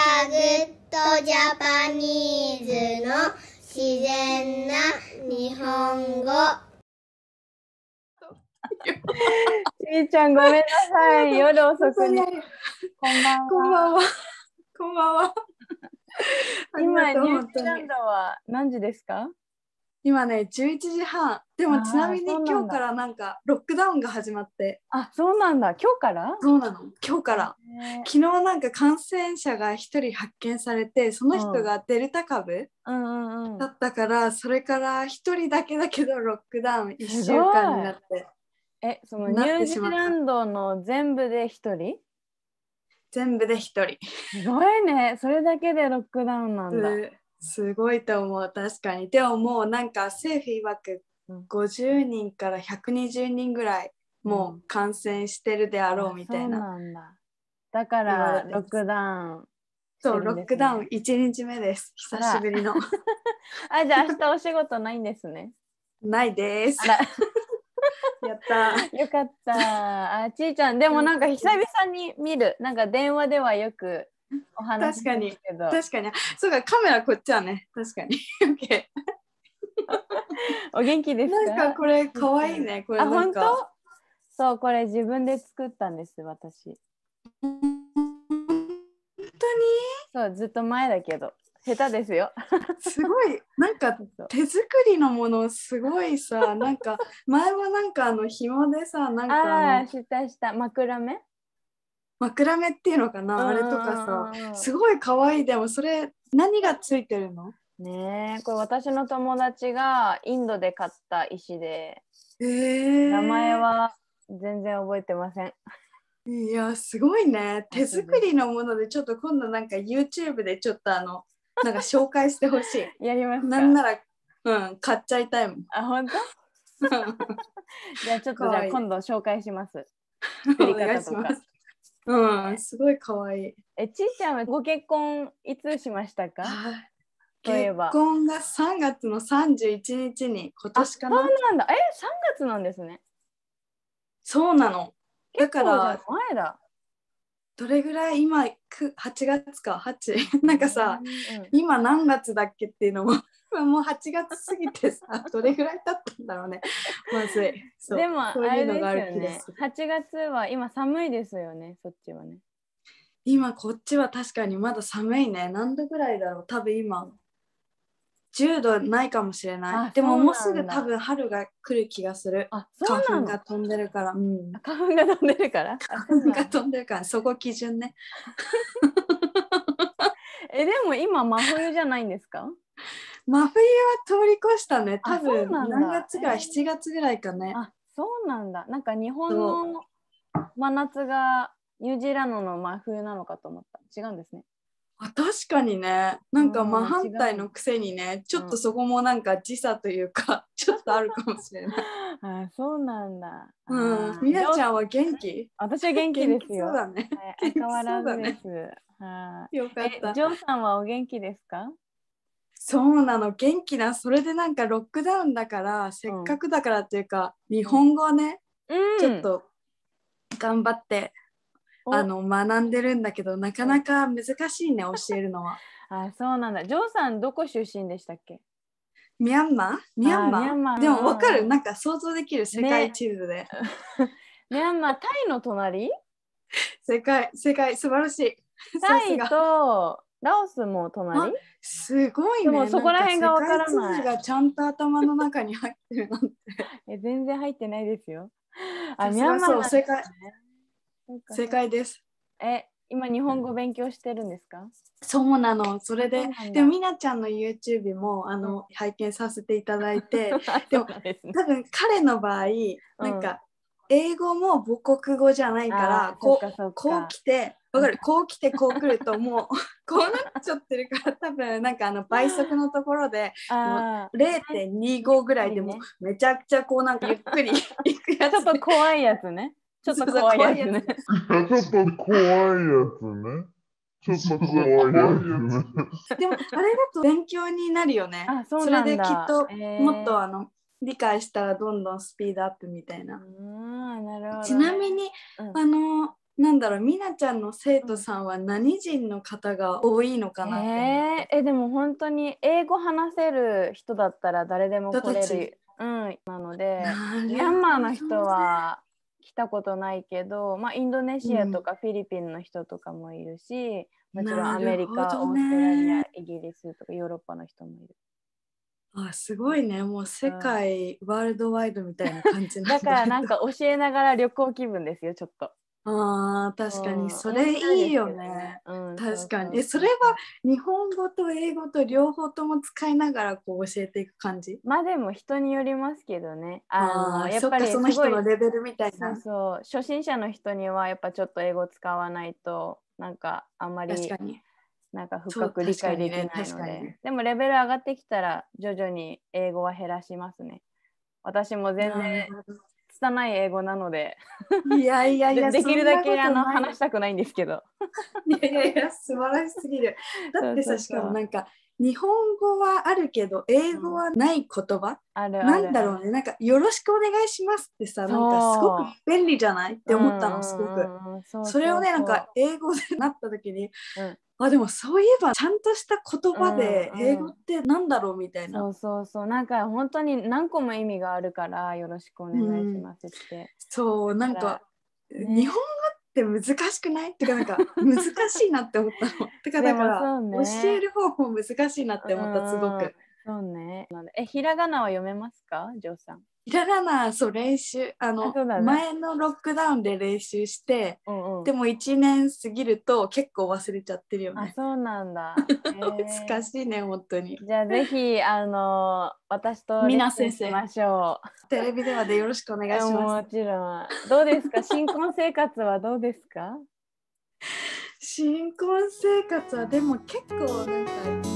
タグッドジャパニーズの自然な日本語。ちみちゃんごめんなさい。夜遅くに。こんばんは。こんばんは。こんばんは。今ニュージーランドは何時ですか？今ね11時半でもちなみに今日からなんかロックダウンが始まってあそうなんだ今日からそうなの今日から、昨日なんか感染者が1人発見されてその人がデルタ株、だったから、それから1人だけだけどロックダウン1週間になってえそのニュージーランドの全部で1人全部で1人すごいねそれだけでロックダウンなんだ、すごいと思う確かにでももうなんか政府いわく50人から120人ぐらいもう感染してるであろうみたいな。うん、なだからロックダウン、ね、そうロックダウン1日目です久しぶりの。あじゃあ明日お仕事ないんですね。ないです。やった。よかった。あちいちゃんでもなんか久々に見るなんか電話ではよく お話確かに。確かに。そうか、カメラこっちはね。確かに。okay、お元気ですかなんかこれかわいいね。これあ、本当そう、これ自分で作ったんです、私。本当にそう、ずっと前だけど。下手ですよすごいなんか手作りのものすごいさなんか前はなんかあの紐でさなんかああしたした枕目枕目っていうのかなあれとかさすごい可愛いでもそれ何がついてるのねこれ私の友達がインドで買った石で、えー、名前は全然覚えてません。いやすごいね手作りのものでちょっと今度なんか YouTube でちょっとあの なんか紹介してほしい。やりますなんならうん買っちゃいたいもん。あ本当？じゃあちょっとじゃあ今度紹介します。お願いしますうん、すごい可愛い。え、ちいちゃんはご結婚いつしましたか結婚が三月の三十一日に今年かな。そうなんだ。え、三月なんですね。そうなの。だから前だ。どれぐらい今8月か8 なんかさ、うんうん、今何月だっけっていうのも もう8月過ぎてさ どれぐらい経ったんだろうねまずいでもあれですよね8月は今寒いですよねそっちはね今こっちは確かにまだ寒いね何度ぐらいだろう多分今10度ないかもしれないでももうすぐ多分春が来る気がするあそう花粉が飛んでるから、うん、花粉が飛んでるから花粉が飛んでるからそこ基準ね えでも今真冬じゃないんですか真冬は通り越したね多分何月ぐらい、7月ぐらいかねあそうなんだなんか日本の真夏がニュージーランドの真冬なのかと思った違うんですねあ確かにねなんか真反対のくせにねちょっとそこもなんか時差というか、ちょっとあるかもしれない あそうなんだうんみなちゃんは元気私は元気ですよそうだね、変わらずです、ね、よかったジョーさんはお元気ですかそうなの元気なそれでなんかロックダウンだから、うん、せっかくだからっていうか、日本語ね、うん、ちょっと頑張ってあの学んでるんだけどなかなか難しいね 教えるのは。あそうなんだ。ジョーさんどこ出身でしたっけミャンマーミャンマーマーでも分かるなんか想像できる世界地図で。ミャンマータイの隣世界世界素晴らしい。タイとラオスも隣すごいね。もそこら辺がわからない。がちゃんと頭の中に入ってるなんて。え全然入ってないですよ。あミャンマー、ね、世界正解です。え、今日本語勉強してるんですかそうなのそれででもみなちゃんの YouTube もあの、拝見させていただいて でも、多分彼の場合なんか、英語も母国語じゃないからこうこう来てわかるこう来てこう来るともう こうなっちゃってるから多分なんかあの倍速のところで0.25ぐらいでもめちゃくちゃこうなんかゆっくりい くやつ、ちょっと怖いやつねちょっと怖いやつね。ちょっと怖いやつね。ちょっと怖いやつね。でもあれだと勉強になるよね。あそうそれできっともっとあの、理解したらどんどんスピードアップみたいな。なるほどちなみに、うん、あのなんだろうみなちゃんの生徒さんは何人の方が多いのかなって、えー、えでも本当に英語話せる人だったら誰でも来れる、うん、なのでミャンマーの人は来たことないけど、まあ、インドネシアとかフィリピンの人とかもいるし、うん、もちろんアメリカ、ね、オーストラリアイギリスとかヨーロッパの人もいる。あすごいねもう世界、うん、ワールドワイドみたいな感じだからなんか教えながら旅行気分ですよちょっと。あ確かにそれいいよね。うん、確かにそれは日本語と英語と両方とも使いながらこう教えていく感じまあでも人によりますけどね。ああやっぱりその人のレベルみたいなそう初心者の人にはやっぱちょっと英語使わないとなんかあんまりなんか深く理解できないので、でもレベル上がってきたら徐々に英語は減らしますね。私も全然拙い英語なのでいやいやいやできるだけあの話したくないんですけどいやいやいや素晴らしすぎる。だってさしかもなんか日本語はあるけど英語はない言葉、うん、なんだろうねなんか「よろしくお願いします」ってさなんかすごく便利じゃないって思ったのすごく。それをねなんか英語でなった時に、うんあでもそういえばちゃんとした言葉で英語ってなんだろうみたいな、うんうん、そうそうそうなんか本当に何個も意味があるからよろしくお願いしますって、うん、そうなんか、ね、日本語って難しくないっとかなんか 難しいなって思ったの。と かだから、ね、教える方法難しいなって思ったすごく。そうね。えひらがなは読めますか、ジョーさん。いららなそう練習あの前のロックダウンで練習して、うんうん、でも1年過ぎると結構忘れちゃってるよね。あそうなんだ。難 しいね本当に。じゃあぜひあの私とレッスンましょう。テレビではでよろしくお願いします。もちろん。どうですか新婚生活はどうですか？新婚生活はでも結構なんか。